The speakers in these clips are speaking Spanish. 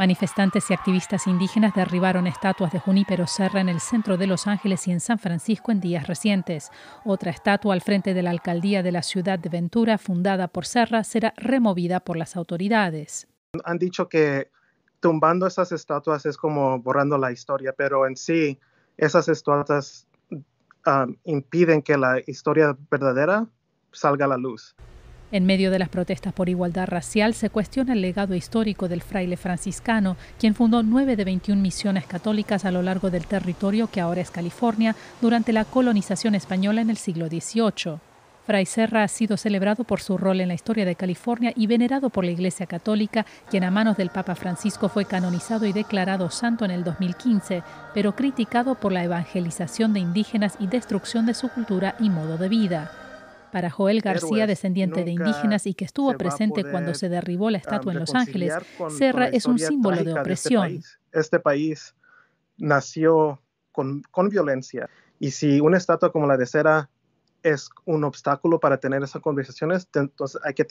Manifestantes y activistas indígenas derribaron estatuas de Junípero Serra en el centro de Los Ángeles y en San Francisco en días recientes. Otra estatua al frente de la alcaldía de la ciudad de Ventura, fundada por Serra, será removida por las autoridades. Han dicho que tumbando esas estatuas es como borrando la historia, pero en sí esas estatuas ah, impiden que la historia verdadera salga a la luz. En medio de las protestas por igualdad racial se cuestiona el legado histórico del fraile franciscano, quien fundó nueve de 21 misiones católicas a lo largo del territorio que ahora es California durante la colonización española en el siglo XVIII. Fray Serra ha sido celebrado por su rol en la historia de California y venerado por la Iglesia Católica, quien a manos del Papa Francisco fue canonizado y declarado santo en el 2015, pero criticado por la evangelización de indígenas y destrucción de su cultura y modo de vida. Para Joel García, descendiente de indígenas y que estuvo presente cuando se derribó la estatua en Los Ángeles, Serra es un símbolo de este opresión. Este país. nació con, con violencia y si una estatua como la de Serra es un obstáculo para tener esas conversaciones, entonces hay que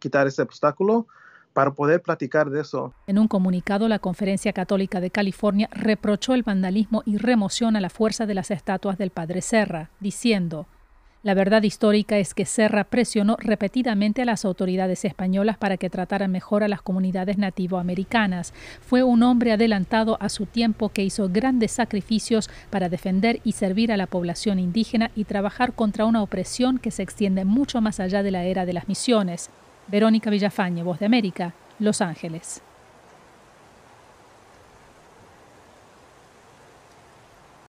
quitar ese obstáculo para poder platicar de eso. En un comunicado, la Conferencia Católica de California reprochó el vandalismo y remoción a la fuerza de las estatuas del Padre Serra, diciendo, la verdad histórica es que Serra presionó repetidamente a las autoridades españolas para que trataran mejor a las comunidades nativoamericanas. Fue un hombre adelantado a su tiempo que hizo grandes sacrificios para defender y servir a la población indígena y trabajar contra una opresión que se extiende mucho más allá de la era de las misiones. Verónica Villafañe, Voz de América, Los Ángeles.